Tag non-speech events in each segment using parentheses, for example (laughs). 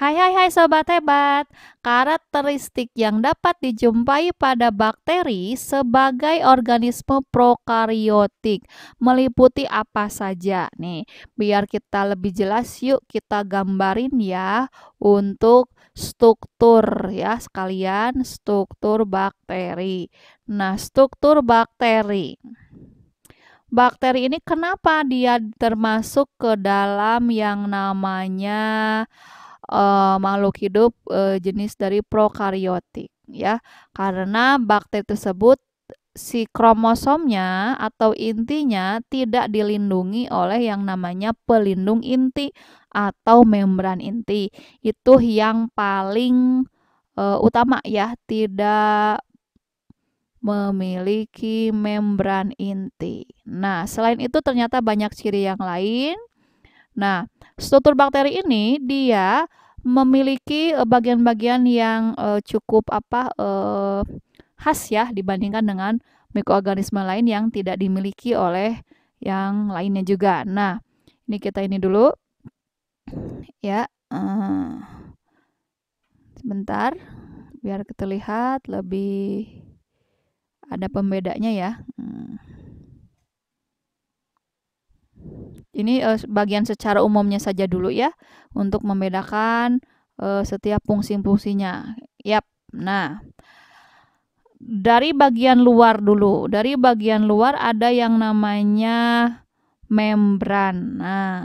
Hai hai hai sobat hebat. Karakteristik yang dapat dijumpai pada bakteri sebagai organisme prokariotik meliputi apa saja nih? Biar kita lebih jelas yuk kita gambarin ya untuk struktur ya sekalian struktur bakteri. Nah, struktur bakteri bakteri ini kenapa dia termasuk ke dalam yang namanya uh, makhluk hidup uh, jenis dari prokariotik ya karena bakteri tersebut si kromosomnya atau intinya tidak dilindungi oleh yang namanya pelindung inti atau membran inti itu yang paling uh, utama ya tidak memiliki membran inti. Nah, selain itu ternyata banyak ciri yang lain Nah, struktur bakteri ini dia memiliki eh, bagian-bagian yang eh, cukup apa eh, khas ya dibandingkan dengan mikroorganisme lain yang tidak dimiliki oleh yang lainnya juga. Nah, ini kita ini dulu ya. sebentar biar kita lihat lebih ada pembedanya ya. Hmm. ini uh, bagian secara umumnya saja dulu ya untuk membedakan uh, setiap fungsi-fungsinya. Yap. Nah, dari bagian luar dulu. Dari bagian luar ada yang namanya membran. Nah,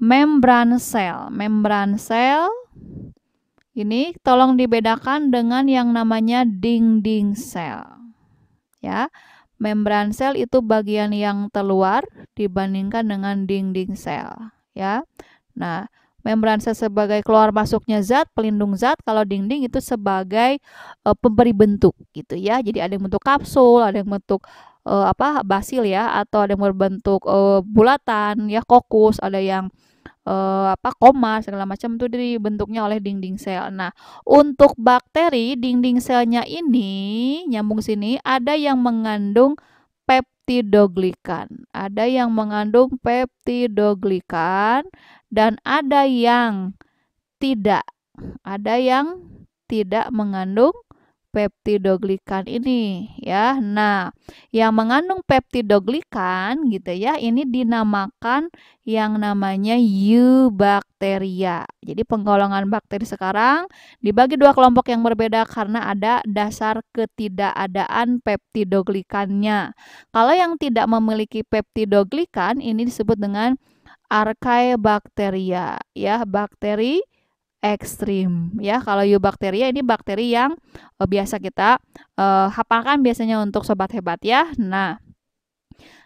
membran sel. Membran sel ini tolong dibedakan dengan yang namanya dinding sel. Ya membran sel itu bagian yang terluar dibandingkan dengan dinding sel ya. Nah, membran sel sebagai keluar masuknya zat, pelindung zat, kalau dinding itu sebagai e, pemberi bentuk gitu ya. Jadi ada yang bentuk kapsul, ada yang bentuk e, apa basil ya atau ada yang berbentuk e, bulatan ya kokus, ada yang uh, apa koma segala macam tuh dibentuknya oleh dinding sel. Nah, untuk bakteri dinding selnya ini nyambung sini ada yang mengandung peptidoglikan. Ada yang mengandung peptidoglikan dan ada yang tidak. Ada yang tidak mengandung peptidoglikan ini ya. Nah, yang mengandung peptidoglikan gitu ya, ini dinamakan yang namanya eubakteria. Jadi penggolongan bakteri sekarang dibagi dua kelompok yang berbeda karena ada dasar ketidakadaan peptidoglikannya. Kalau yang tidak memiliki peptidoglikan ini disebut dengan archaebacteria ya, bakteri ekstrim ya kalau eubakteria ini bakteri yang uh, biasa kita uh, hafalkan biasanya untuk sobat hebat ya nah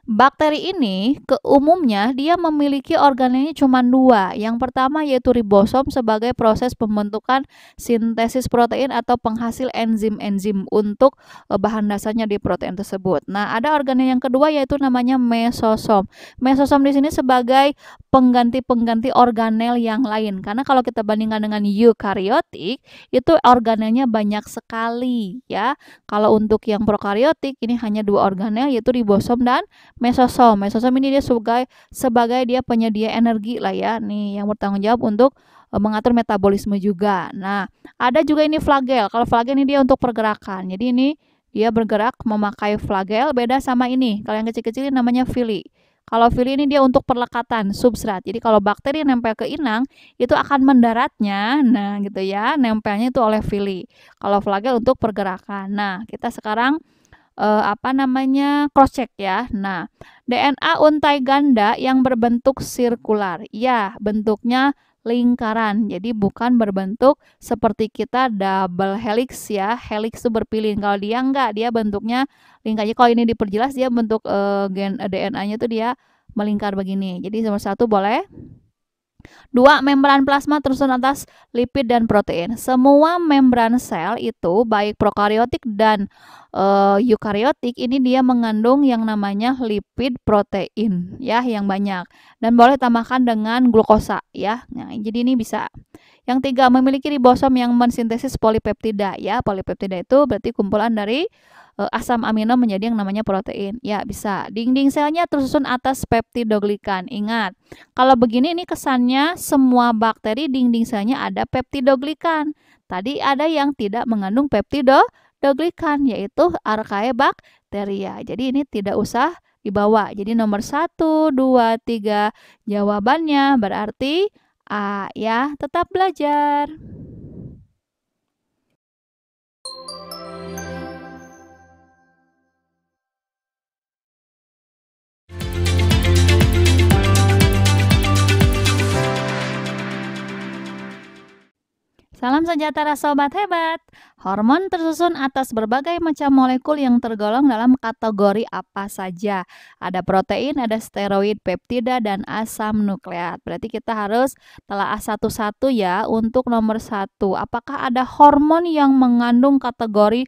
Bakteri ini ke umumnya dia memiliki organelnya cuma dua. Yang pertama yaitu ribosom sebagai proses pembentukan sintesis protein atau penghasil enzim-enzim untuk e, bahan dasarnya di protein tersebut. Nah, ada organel yang kedua yaitu namanya mesosom. Mesosom di sini sebagai pengganti-pengganti organel yang lain. Karena kalau kita bandingkan dengan eukariotik, itu organelnya banyak sekali ya. Kalau untuk yang prokariotik ini hanya dua organel yaitu ribosom dan mesosom. Mesosom ini dia sebagai sebagai dia penyedia energi lah ya, nih yang bertanggung jawab untuk eh, mengatur metabolisme juga. Nah, ada juga ini flagel. Kalau flagel ini dia untuk pergerakan. Jadi ini dia bergerak memakai flagel beda sama ini. Kalau yang kecil-kecil namanya fili. Kalau fili ini dia untuk perlekatan substrat. Jadi kalau bakteri nempel ke inang itu akan mendaratnya. Nah, gitu ya. Nempelnya itu oleh fili. Kalau flagel untuk pergerakan. Nah, kita sekarang uh, apa namanya cross check ya. Nah, DNA untai ganda yang berbentuk sirkular. Ya, bentuknya lingkaran. Jadi bukan berbentuk seperti kita double helix ya. Helix itu berpilin. Kalau dia enggak, dia bentuknya lingkarnya. Kalau ini diperjelas dia bentuk eh, gen DNA-nya tuh dia melingkar begini. Jadi nomor satu boleh. Dua, membran plasma tersusun atas lipid dan protein. Semua membran sel itu baik prokariotik dan e, eukariotik ini dia mengandung yang namanya lipid protein ya yang banyak dan boleh tambahkan dengan glukosa ya. Nah, jadi ini bisa. Yang tiga, memiliki ribosom yang mensintesis polipeptida ya. Polipeptida itu berarti kumpulan dari Eh, asam amino menjadi yang namanya protein. Ya, bisa. Dinding selnya tersusun atas peptidoglikan. Ingat, kalau begini ini kesannya semua bakteri dinding selnya ada peptidoglikan. Tadi ada yang tidak mengandung peptidoglikan yaitu archaebacteria. Jadi ini tidak usah dibawa. Jadi nomor 1, 2, 3 jawabannya berarti A ya. Tetap belajar. Salam sejahtera sobat hebat. Hormon tersusun atas berbagai macam molekul yang tergolong dalam kategori apa saja. Ada protein, ada steroid, peptida dan asam nukleat. Berarti kita harus telah satu-satu ya untuk nomor satu. Apakah ada hormon yang mengandung kategori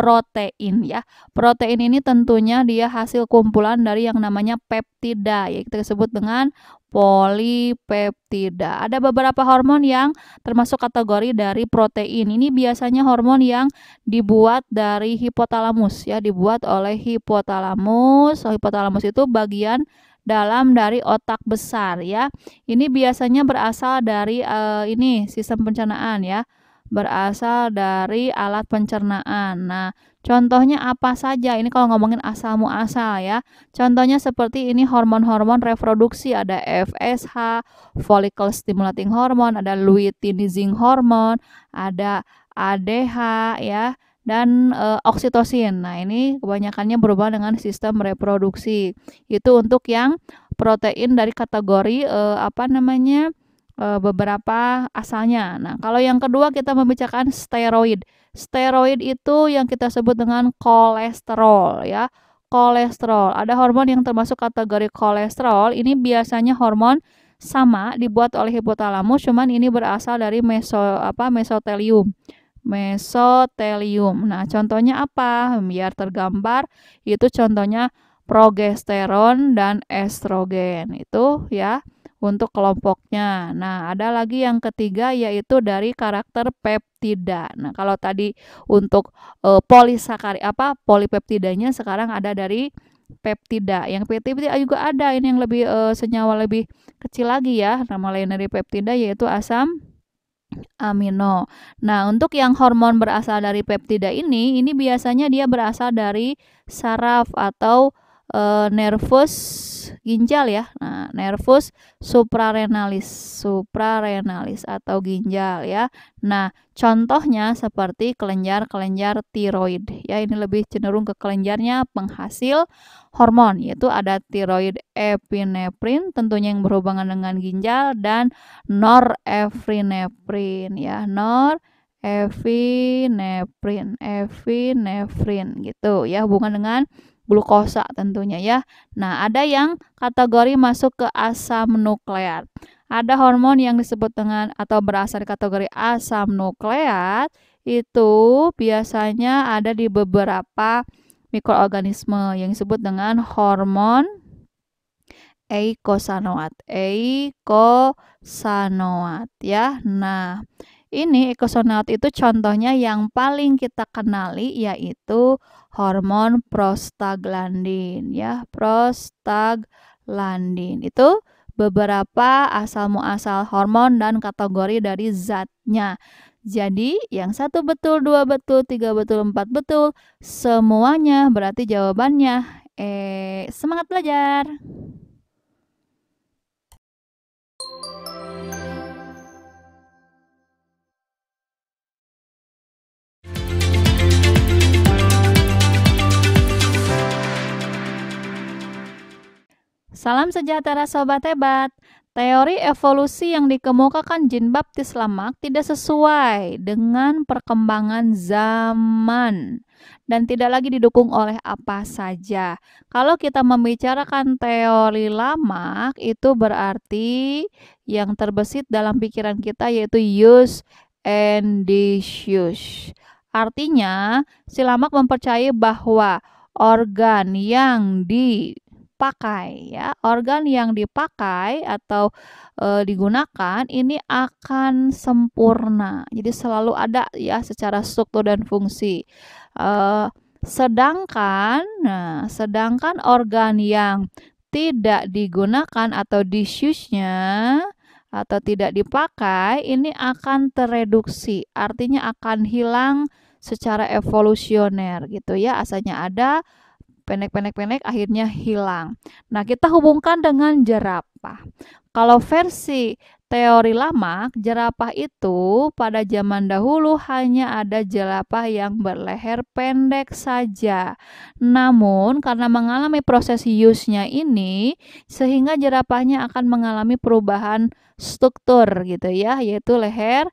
protein ya. Protein ini tentunya dia hasil kumpulan dari yang namanya peptida ya kita sebut dengan polipeptida. Ada beberapa hormon yang termasuk kategori dari protein. Ini biasanya hormon yang dibuat dari hipotalamus ya, dibuat oleh hipotalamus. So, hipotalamus itu bagian dalam dari otak besar ya. Ini biasanya berasal dari uh, ini sistem pencernaan ya berasal dari alat pencernaan. Nah, contohnya apa saja? Ini kalau ngomongin asal muasal ya. Contohnya seperti ini hormon-hormon reproduksi ada FSH, follicle stimulating hormone, ada luteinizing hormone, ada ADH ya dan e, oksitosin. Nah, ini kebanyakannya berubah dengan sistem reproduksi. Itu untuk yang protein dari kategori e, apa namanya? Eh, beberapa asalnya. Nah, kalau yang kedua kita membicarakan steroid. Steroid itu yang kita sebut dengan kolesterol ya. Kolesterol. Ada hormon yang termasuk kategori kolesterol. Ini biasanya hormon sama dibuat oleh hipotalamus, cuman ini berasal dari meso apa mesotelium. Mesotelium. Nah, contohnya apa? Biar tergambar, itu contohnya progesteron dan estrogen. Itu ya untuk kelompoknya. Nah, ada lagi yang ketiga yaitu dari karakter peptida. Nah, kalau tadi untuk e, polisakari apa polipeptidanya sekarang ada dari peptida. Yang peptida juga ada ini yang lebih e, senyawa lebih kecil lagi ya. Nama lain dari peptida yaitu asam amino. Nah, untuk yang hormon berasal dari peptida ini, ini biasanya dia berasal dari saraf atau uh, eh, nervus ginjal ya. Nah, nervus suprarenalis, suprarenalis atau ginjal ya. Nah, contohnya seperti kelenjar-kelenjar tiroid ya. Ini lebih cenderung ke kelenjarnya penghasil hormon yaitu ada tiroid epinefrin tentunya yang berhubungan dengan ginjal dan norepinefrin ya. Nor epinefrin, epinefrin gitu ya hubungan dengan glukosa tentunya ya. Nah, ada yang kategori masuk ke asam nukleat. Ada hormon yang disebut dengan atau berasal dari kategori asam nukleat itu biasanya ada di beberapa mikroorganisme yang disebut dengan hormon eikosanoat. Eikosanoat ya. Nah, ini ekosonaut itu contohnya yang paling kita kenali yaitu hormon prostaglandin ya, prostaglandin. Itu beberapa asal muasal hormon dan kategori dari zatnya. Jadi yang satu betul, dua betul, tiga betul, empat betul, semuanya berarti jawabannya eh semangat belajar. Salam sejahtera Sobat Hebat. Teori evolusi yang dikemukakan Jean Baptiste Lamarck tidak sesuai dengan perkembangan zaman dan tidak lagi didukung oleh apa saja. Kalau kita membicarakan teori Lamarck itu berarti yang terbesit dalam pikiran kita yaitu use and disuse. Artinya, si Lamarck mempercayai bahwa organ yang di pakai ya. Organ yang dipakai atau e, digunakan ini akan sempurna. Jadi selalu ada ya secara struktur dan fungsi. E, sedangkan nah sedangkan organ yang tidak digunakan atau disusnya atau tidak dipakai ini akan tereduksi artinya akan hilang secara evolusioner gitu ya asalnya ada pendek-pendek-pendek akhirnya hilang. Nah, kita hubungkan dengan jerapah. Kalau versi teori lama, jerapah itu pada zaman dahulu hanya ada jerapah yang berleher pendek saja. Namun, karena mengalami proses use-nya ini, sehingga jerapahnya akan mengalami perubahan struktur gitu ya, yaitu leher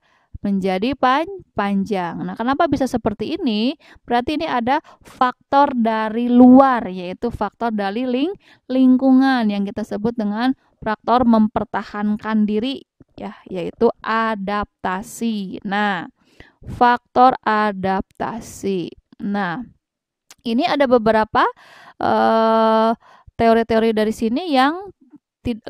menjadi pan panjang. Nah, kenapa bisa seperti ini? Berarti ini ada faktor dari luar, yaitu faktor dari ling lingkungan yang kita sebut dengan faktor mempertahankan diri, ya, yaitu adaptasi. Nah, faktor adaptasi. Nah, ini ada beberapa eh, teori-teori uh, dari sini yang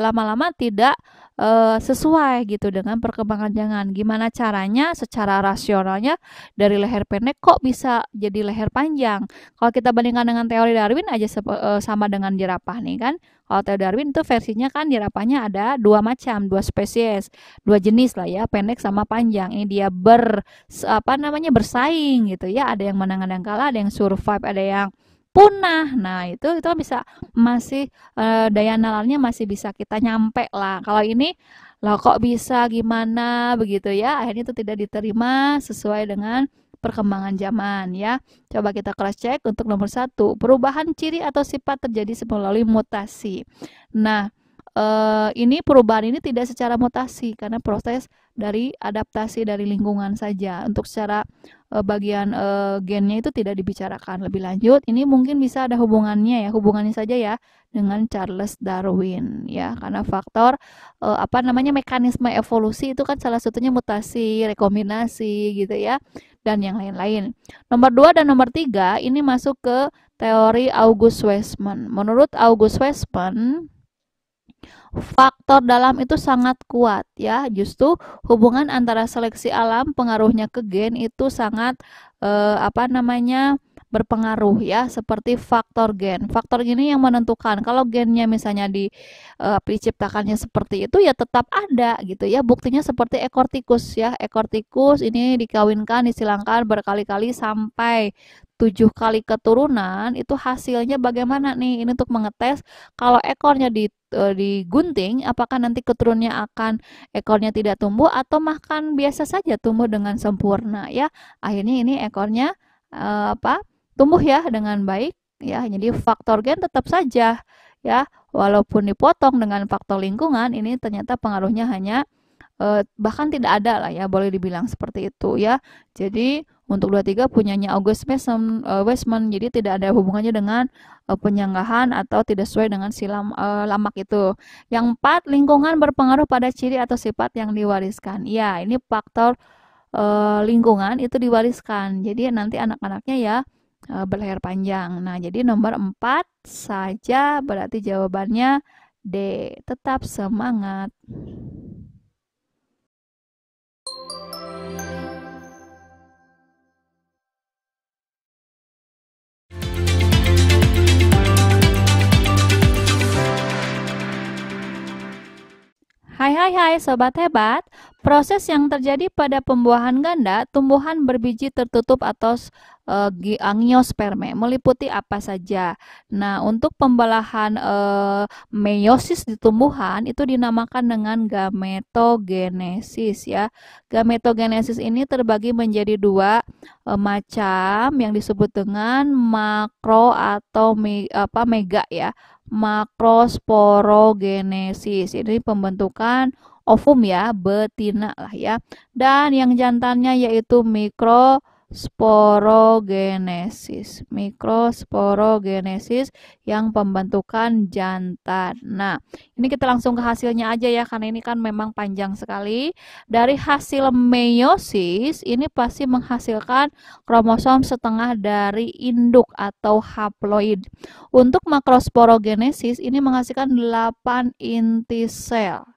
lama-lama tid tidak uh, sesuai gitu dengan perkembangan jangan. Gimana caranya secara rasionalnya dari leher pendek kok bisa jadi leher panjang. Kalau kita bandingkan dengan teori Darwin aja uh, sama dengan jerapah nih kan. Kalau teori Darwin itu versinya kan jerapahnya ada dua macam, dua spesies, dua jenis lah ya, pendek sama panjang. Ini dia ber apa namanya bersaing gitu ya, ada yang menang ada yang kalah, ada yang survive, ada yang punah. Nah, itu itu bisa masih e, daya nalarnya masih bisa kita nyampe lah. Kalau ini lah kok bisa gimana begitu ya. Akhirnya itu tidak diterima sesuai dengan perkembangan zaman ya. Coba kita cross check untuk nomor satu perubahan ciri atau sifat terjadi melalui mutasi. Nah, Eh, ini perubahan ini tidak secara mutasi karena proses dari adaptasi dari lingkungan saja. Untuk secara uh, bagian uh, gennya itu tidak dibicarakan lebih lanjut. Ini mungkin bisa ada hubungannya ya, hubungannya saja ya dengan Charles Darwin ya karena faktor uh, apa namanya mekanisme evolusi itu kan salah satunya mutasi, rekombinasi gitu ya dan yang lain-lain. Nomor dua dan nomor tiga ini masuk ke teori August Westman Menurut August Westman faktor dalam itu sangat kuat ya justru hubungan antara seleksi alam pengaruhnya ke gen itu sangat eh, apa namanya berpengaruh ya seperti faktor gen. Faktor gini yang menentukan kalau gennya misalnya di uh, diciptakannya seperti itu ya tetap ada gitu ya. Buktinya seperti ekor tikus ya. Ekor tikus ini dikawinkan disilangkan berkali-kali sampai tujuh kali keturunan itu hasilnya bagaimana nih ini untuk mengetes kalau ekornya di e, digunting apakah nanti keturunnya akan ekornya tidak tumbuh atau makan biasa saja tumbuh dengan sempurna ya akhirnya ini ekornya eh, apa tumbuh ya dengan baik ya. Jadi faktor gen tetap saja ya walaupun dipotong dengan faktor lingkungan ini ternyata pengaruhnya hanya eh, bahkan tidak ada lah ya boleh dibilang seperti itu ya. Jadi untuk 23 punyanya August Mason, uh, Westman jadi tidak ada hubungannya dengan uh, penyanggahan atau tidak sesuai dengan silam uh, lamak itu. Yang empat, lingkungan berpengaruh pada ciri atau sifat yang diwariskan. Ya, ini faktor uh, lingkungan itu diwariskan. Jadi nanti anak-anaknya ya Eh, berleher panjang. Nah, jadi nomor 4 saja berarti jawabannya D. Tetap semangat. Hai hai hai sobat hebat, Proses yang terjadi pada pembuahan ganda, tumbuhan berbiji tertutup atau e, eh, angiosperme meliputi apa saja. Nah, untuk pembelahan e, meiosis di tumbuhan itu dinamakan dengan gametogenesis ya. Gametogenesis ini terbagi menjadi dua e, macam yang disebut dengan makro atau me, apa mega ya. Makrosporogenesis ini pembentukan ovum ya, betina lah ya. Dan yang jantannya yaitu mikro sporogenesis mikrosporogenesis yang pembentukan jantan nah ini kita langsung ke hasilnya aja ya karena ini kan memang panjang sekali dari hasil meiosis ini pasti menghasilkan kromosom setengah dari induk atau haploid untuk makrosporogenesis ini menghasilkan 8 inti sel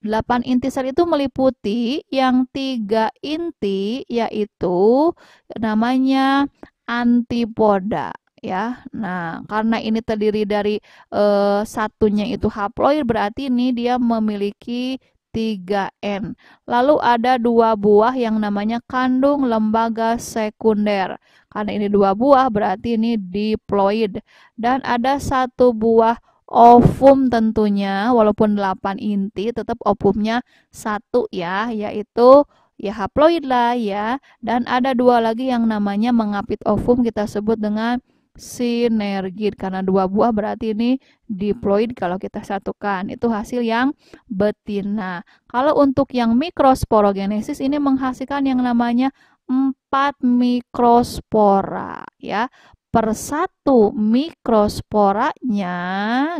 8 sel itu meliputi yang tiga inti yaitu namanya antipoda ya. Nah, karena ini terdiri dari e, satunya itu haploid berarti ini dia memiliki 3N. Lalu ada dua buah yang namanya kandung lembaga sekunder. Karena ini dua buah berarti ini diploid. Dan ada satu buah ovum tentunya walaupun 8 inti tetap ovumnya satu ya yaitu ya haploid lah ya dan ada dua lagi yang namanya mengapit ovum kita sebut dengan sinergid karena dua buah berarti ini diploid kalau kita satukan itu hasil yang betina kalau untuk yang mikrosporogenesis ini menghasilkan yang namanya empat mikrospora ya per satu mikrosporanya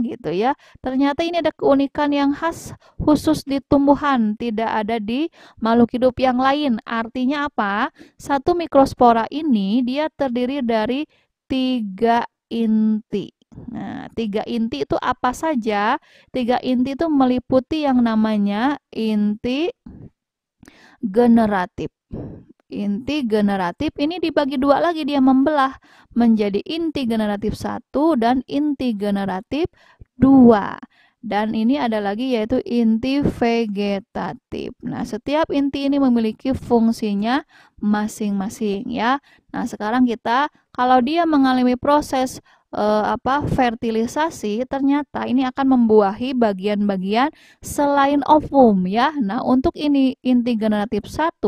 gitu ya. Ternyata ini ada keunikan yang khas khusus di tumbuhan, tidak ada di makhluk hidup yang lain. Artinya apa? Satu mikrospora ini dia terdiri dari tiga inti. Nah, tiga inti itu apa saja? Tiga inti itu meliputi yang namanya inti generatif inti generatif ini dibagi dua lagi dia membelah menjadi inti generatif satu dan inti generatif dua dan ini ada lagi yaitu inti vegetatif. Nah, setiap inti ini memiliki fungsinya masing-masing ya. Nah, sekarang kita kalau dia mengalami proses eh, apa fertilisasi ternyata ini akan membuahi bagian-bagian selain ovum ya. Nah, untuk ini inti generatif 1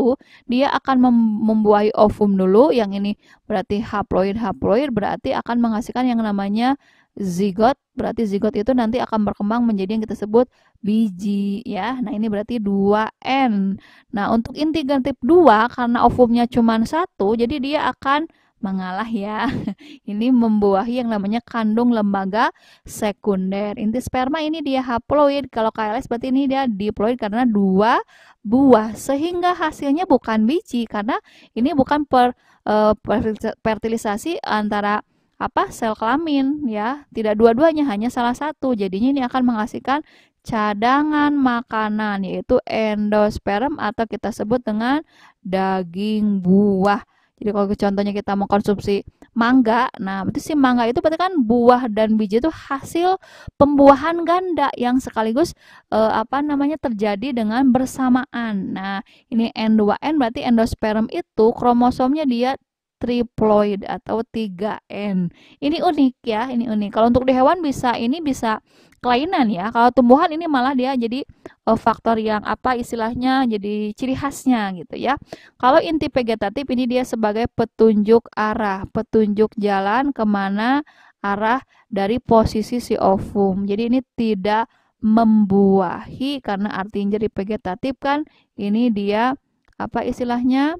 dia akan mem membuahi ovum dulu yang ini berarti haploid haploid berarti akan menghasilkan yang namanya zigot berarti zigot itu nanti akan berkembang menjadi yang kita sebut biji ya nah ini berarti 2N nah untuk inti generatif 2 karena ovumnya cuma satu jadi dia akan mengalah ya. (laughs) Ini membuahi yang namanya kandung lembaga sekunder. Inti sperma ini dia haploid. Kalau KLS berarti ini dia diploid karena dua buah sehingga hasilnya bukan biji karena ini bukan per, uh, eh, fertilisasi antara apa sel kelamin ya tidak dua-duanya hanya salah satu jadinya ini akan menghasilkan cadangan makanan yaitu endosperm atau kita sebut dengan daging buah jadi kalau contohnya kita mau konsumsi mangga, nah berarti si mangga itu berarti kan buah dan biji itu hasil pembuahan ganda yang sekaligus eh, apa namanya terjadi dengan bersamaan. Nah, ini N2N berarti endosperm itu kromosomnya dia triploid atau 3N. Ini unik ya, ini unik. Kalau untuk di hewan bisa ini bisa kelainan ya. Kalau tumbuhan ini malah dia jadi uh, faktor yang apa istilahnya jadi ciri khasnya gitu ya. Kalau inti vegetatif ini dia sebagai petunjuk arah, petunjuk jalan kemana arah dari posisi si ovum. Jadi ini tidak membuahi karena artinya jadi vegetatif kan ini dia apa istilahnya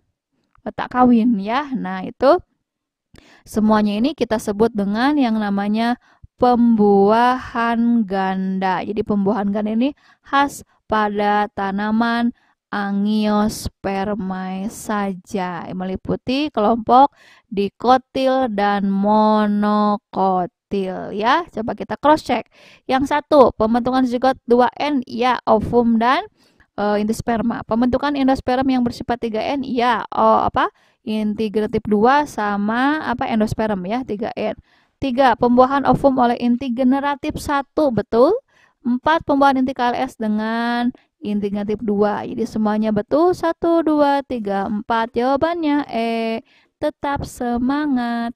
tak kawin ya. Nah, itu semuanya ini kita sebut dengan yang namanya pembuahan ganda. Jadi pembuahan ganda ini khas pada tanaman angiospermae saja meliputi kelompok dikotil dan monokotil ya coba kita cross check yang satu pembentukan zigot 2N ya ovum dan uh, endosperma. Pembentukan endosperm yang bersifat 3N ya oh apa? integratif 2 sama apa endosperm ya 3N. 3. Pembuahan ovum oleh inti generatif 1, betul? 4. Pembuahan inti KLS dengan inti generatif 2. Jadi semuanya betul 1 2 3 4. Jawabannya E. Tetap semangat.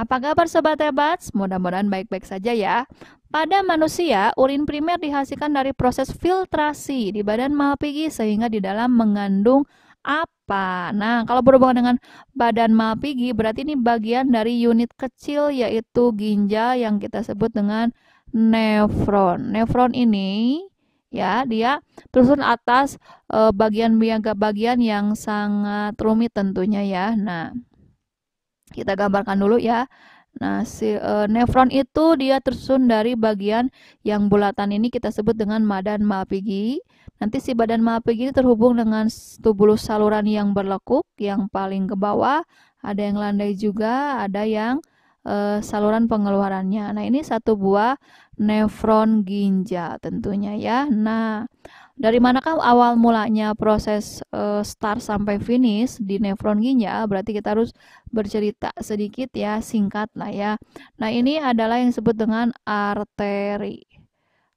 Apa kabar sobat hebat? Mudah-mudahan baik-baik saja ya. Pada manusia, urin primer dihasilkan dari proses filtrasi di badan Malpighi sehingga di dalam mengandung apa? Nah, kalau berhubungan dengan badan Malpighi berarti ini bagian dari unit kecil yaitu ginjal yang kita sebut dengan nefron. Nefron ini ya dia terusun atas bagian-bagian eh, bagian yang sangat rumit tentunya ya. Nah, kita gambarkan dulu ya Nah, si e, eh, nefron itu dia tersusun dari bagian yang bulatan ini kita sebut dengan badan mapigi. Nanti si badan mapigi ini terhubung dengan tubulus saluran yang berlekuk yang paling ke bawah, ada yang landai juga, ada yang e, saluran pengeluarannya. Nah, ini satu buah nefron ginjal tentunya ya. Nah, dari manakah awal mulanya proses uh, start sampai finish di nefron ginjal? Berarti kita harus bercerita sedikit ya, singkat lah ya. Nah, ini adalah yang disebut dengan arteri.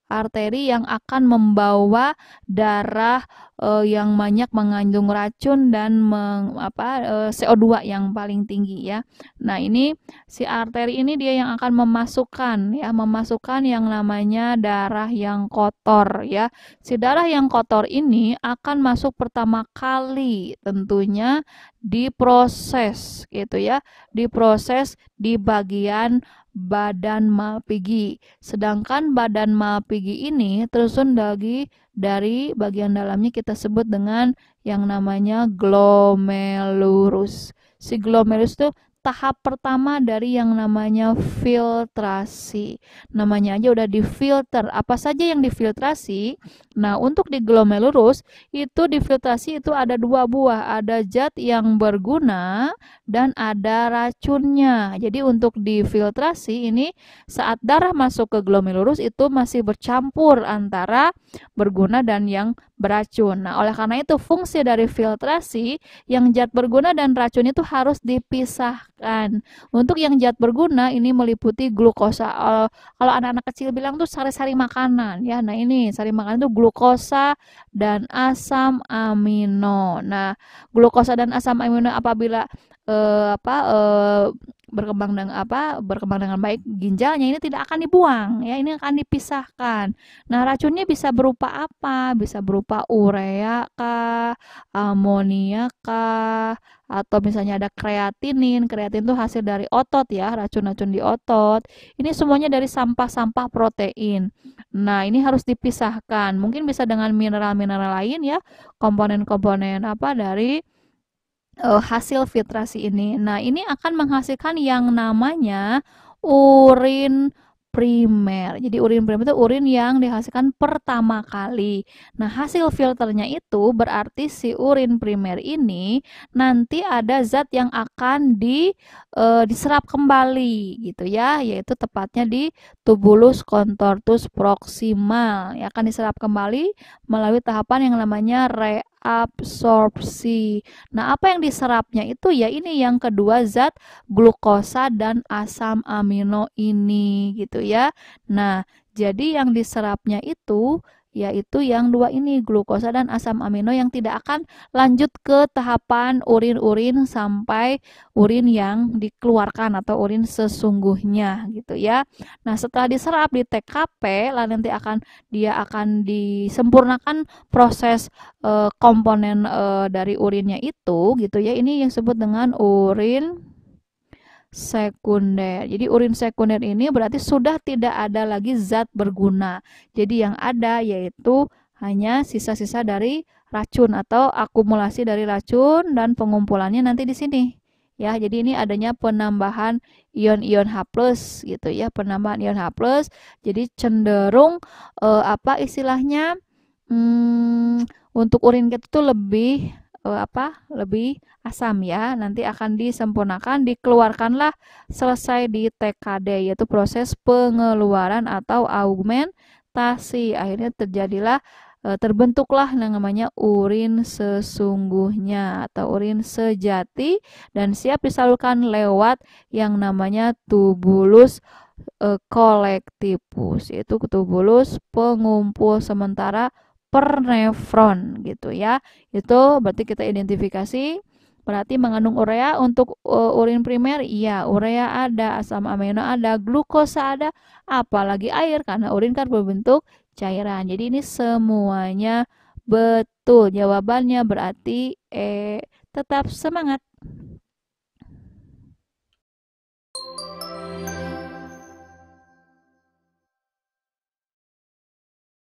Arteri yang akan membawa darah uh, yang banyak mengandung racun dan meng, apa uh, eh, CO2 yang paling tinggi ya. Nah, ini si arteri ini dia yang akan memasukkan ya, memasukkan yang namanya darah yang kotor ya. Si darah yang kotor ini akan masuk pertama kali tentunya diproses gitu ya, diproses di bagian badan malpigi. Sedangkan badan malpigi ini tersusun dari dari bagian dalamnya kita kita sebut dengan yang namanya glomerulus. Si glomerulus itu tahap pertama dari yang namanya filtrasi. Namanya aja udah difilter. Apa saja yang difiltrasi? Nah, untuk di glomerulus itu difiltrasi itu ada dua buah, ada zat yang berguna dan ada racunnya. Jadi untuk difiltrasi ini saat darah masuk ke glomerulus itu masih bercampur antara berguna dan yang beracun. Nah, oleh karena itu fungsi dari filtrasi yang zat berguna dan racun itu harus dipisahkan. Untuk yang zat berguna ini meliputi glukosa. Kalau anak-anak kecil bilang tuh sari-sari makanan ya. Nah, ini sari makanan itu glukosa dan asam amino. Nah, glukosa dan asam amino apabila uh, apa eh, berkembang dengan apa berkembang dengan baik ginjalnya ini tidak akan dibuang ya ini akan dipisahkan nah racunnya bisa berupa apa bisa berupa urea kah amonia kah atau misalnya ada kreatinin kreatin itu hasil dari otot ya racun-racun di otot ini semuanya dari sampah-sampah protein nah ini harus dipisahkan mungkin bisa dengan mineral-mineral lain ya komponen-komponen apa dari uh, hasil filtrasi ini. Nah, ini akan menghasilkan yang namanya urin primer. Jadi urin primer itu urin yang dihasilkan pertama kali. Nah, hasil filternya itu berarti si urin primer ini nanti ada zat yang akan di e, diserap kembali gitu ya, yaitu tepatnya di tubulus contortus proximal. Ya, akan diserap kembali melalui tahapan yang namanya re absorpsi. Nah, apa yang diserapnya itu ya ini yang kedua zat glukosa dan asam amino ini gitu ya. Nah, jadi yang diserapnya itu yaitu yang dua ini glukosa dan asam amino yang tidak akan lanjut ke tahapan urin-urin sampai urin yang dikeluarkan atau urin sesungguhnya gitu ya. Nah, setelah diserap di TKP lalu nanti akan dia akan disempurnakan proses e, komponen e, dari urinnya itu gitu ya. Ini yang disebut dengan urin sekunder. Jadi urin sekunder ini berarti sudah tidak ada lagi zat berguna. Jadi yang ada yaitu hanya sisa-sisa dari racun atau akumulasi dari racun dan pengumpulannya nanti di sini. Ya, jadi ini adanya penambahan ion-ion H+ gitu ya, penambahan ion H+. Jadi cenderung eh, apa istilahnya? Hmm, untuk urin kita tuh lebih uh, apa lebih asam ya nanti akan disempurnakan dikeluarkanlah selesai di TKD yaitu proses pengeluaran atau augmentasi akhirnya terjadilah uh, terbentuklah yang namanya urin sesungguhnya atau urin sejati dan siap disalurkan lewat yang namanya tubulus eh, kolektifus yaitu tubulus pengumpul sementara per gitu ya. Itu berarti kita identifikasi berarti mengandung urea untuk uh, urin primer iya urea ada asam amino ada glukosa ada apalagi air karena urin kan berbentuk cairan jadi ini semuanya betul jawabannya berarti E tetap semangat